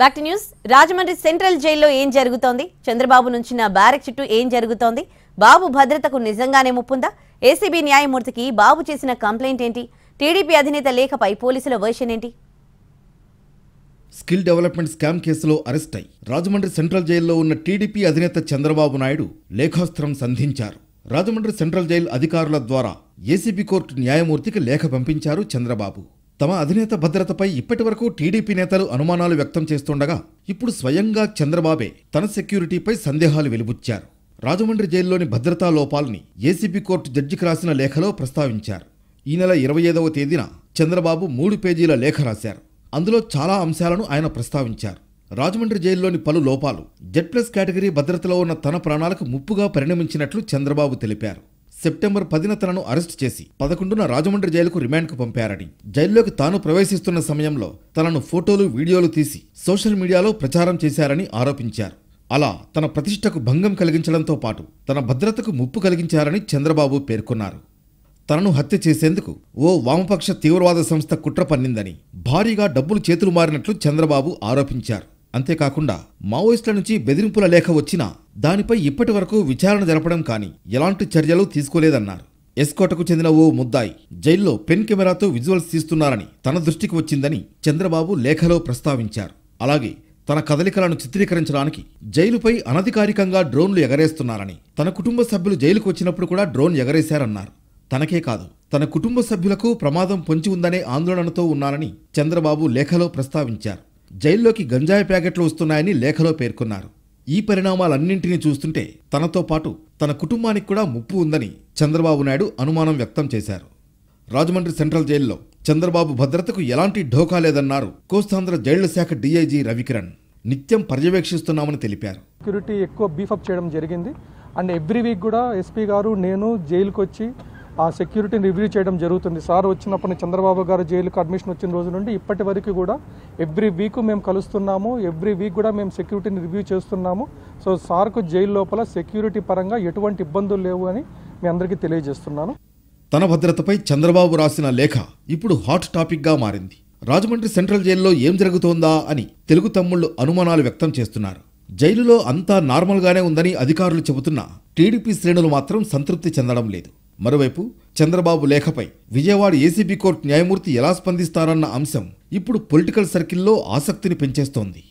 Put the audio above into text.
back to news Rajahmundry central జైల్లో ఏం జరుగుతోంది చంద్రబాబు నుంచి నా బ్యారెక్ చుట్టూ ఏం జరుగుతోంది బాబు భద్రతకు నిజంగానే ముప్పుందా ఏసీబీ న్యాయమూర్తికి బాబు చేసిన కంప్లైంట్ ఏంటి టీడీపీ అధినేత లేఖపై పోలీసుల వర్షన్ ఏంటి స్కిల్ డెవలప్మెంట్ స్కామ్ కేసులో అరెస్ట్ అయి రాజమండ్రి సెంట్రల్ జైల్లో ఉన్న టీడీపీ అధినేత చంద్రబాబు నాయుడు లేఖాస్త్రం సంధించారు రాజమండ్రి సెంట్రల్ జైలు అధికారుల ద్వారా ఏసీబీ కోర్టు న్యాయమూర్తికి లేఖ పంపించారు చంద్రబాబు తమ అధినేత భద్రతపై ఇప్పటి వరకు టీడీపీ నేతలు అనుమానాలు వ్యక్తం చేస్తుండగా ఇప్పుడు స్వయంగా చంద్రబాబే తన సెక్యూరిటీపై సందేహాలు వెలుబుచ్చారు రాజమండ్రి జైల్లోని భద్రతా లోపాలని ఏసీబీ కోర్టు జడ్జికి రాసిన లేఖలో ప్రస్తావించారు ఈ నెల ఇరవై ఐదవ తేదీన చంద్రబాబు మూడు పేజీల లేఖ రాశారు అందులో చాలా అంశాలను ఆయన ప్రస్తావించారు రాజమండ్రి జైల్లోని పలు లోపాలు జెడ్ ప్లస్ కేటగిరీ భద్రతలో ఉన్న తన ప్రాణాలకు ముప్పుగా పరిణమించినట్లు చంద్రబాబు తెలిపారు సెప్టెంబర్ పదిన తనను అరెస్టు చేసి పదకొండున రాజమండ్రి జైలుకు రిమాండ్కు పంపారని జైల్లోకి తాను ప్రవేశిస్తున్న సమయంలో తనను ఫోటోలు వీడియోలు తీసి సోషల్ మీడియాలో ప్రచారం చేశారని ఆరోపించారు అలా తన ప్రతిష్టకు భంగం కలిగించడంతో పాటు తన భద్రతకు ముప్పు కలిగించారని చంద్రబాబు పేర్కొన్నారు తనను హత్య చేసేందుకు ఓ వామపక్ష తీవ్రవాద సంస్థ కుట్ర పన్నిందని భారీగా డబ్బులు చేతులు మారినట్లు చంద్రబాబు ఆరోపించారు అంతేకాకుండా మావోయిస్టుల నుంచి బెదిరింపుల లేఖ వచ్చినా దానిపై ఇప్పటి వరకు విచారణ జరపడం కానీ ఎలాంటి చర్యలు తీసుకోలేదన్నారు ఎస్కోటకు చెందిన ఓ ముద్దాయి జైల్లో పెన్ కెమెరాతో విజువల్స్ తీస్తున్నారని తన దృష్టికి వచ్చిందని చంద్రబాబు లేఖలో ప్రస్తావించారు అలాగే తన కదలికలను చిత్రీకరించడానికి జైలుపై అనధికారికంగా డ్రోన్లు ఎగరేస్తున్నారని తన కుటుంబ సభ్యులు జైలుకు వచ్చినప్పుడు కూడా డ్రోన్ ఎగరేశారన్నారు తనకే కాదు తన కుటుంబ సభ్యులకు ప్రమాదం పొంచి ఉందనే ఆందోళనతో ఉన్నారని చంద్రబాబు లేఖలో ప్రస్తావించారు జైల్లోకి గంజాయి ప్యాకెట్లు వస్తున్నాయని లేఖలో పేర్కొన్నారు ఈ పరిణామాలన్నింటినీ చూస్తుంటే తనతో పాటు తన కుటుంబానికి కూడా ముప్పు ఉందని చంద్రబాబు నాయుడు అనుమానం వ్యక్తం చేశారు రాజమండ్రి సెంట్రల్ జైల్లో చంద్రబాబు భద్రతకు ఎలాంటి ఢోకా లేదన్నారు కోస్తాంధ్ర జైళ్ల శాఖ డీఐజీ రవికిరణ్ నిత్యం పర్యవేక్షిస్తున్నామని తెలిపారు సెక్యూరిటీ ఎక్కువ బీఫప్ చేయడం జరిగింది అండ్ ఎవ్రీ వీక్ కూడా ఎస్పీ గారు నేను జైలుకొచ్చి వచ్చి ఆ సెక్యూరిటీని రివ్యూ చేయడం జరుగుతుంది సార్ వచ్చినప్పుడు చంద్రబాబు గారు జైలుకు అడ్మిషన్ వచ్చిన రోజు నుండి ఇప్పటి వరకు కూడా ఎవ్రీ వీక్ మేము కలుస్తున్నాము ఎవ్రీ వీక్ కూడా మేము సెక్యూరిటీని రివ్యూ చేస్తున్నాము సో సార్కు జైలు లోపల సెక్యూరిటీ పరంగా ఎటువంటి ఇబ్బందులు లేవు అని మీ అందరికీ తెలియజేస్తున్నాను తన భద్రతపై చంద్రబాబు రాసిన లేఖ ఇప్పుడు హాట్ టాపిక్గా మారింది రాజమండ్రి సెంట్రల్ జైల్లో ఏం జరుగుతోందా అని తెలుగు తమ్ముళ్లు అనుమానాలు వ్యక్తం చేస్తున్నారు జైలులో అంతా నార్మల్గానే ఉందని అధికారులు చెబుతున్నా టీడీపీ శ్రేణులు మాత్రం సంతృప్తి చెందడం లేదు మరోవైపు చంద్రబాబు లేఖపై విజయవాడ ఏసీబీ కోర్టు న్యాయమూర్తి ఎలా స్పందిస్తారన్న అంశం ఇప్పుడు పొలిటికల్ సర్కిల్లో ఆసక్తిని పెంచేస్తోంది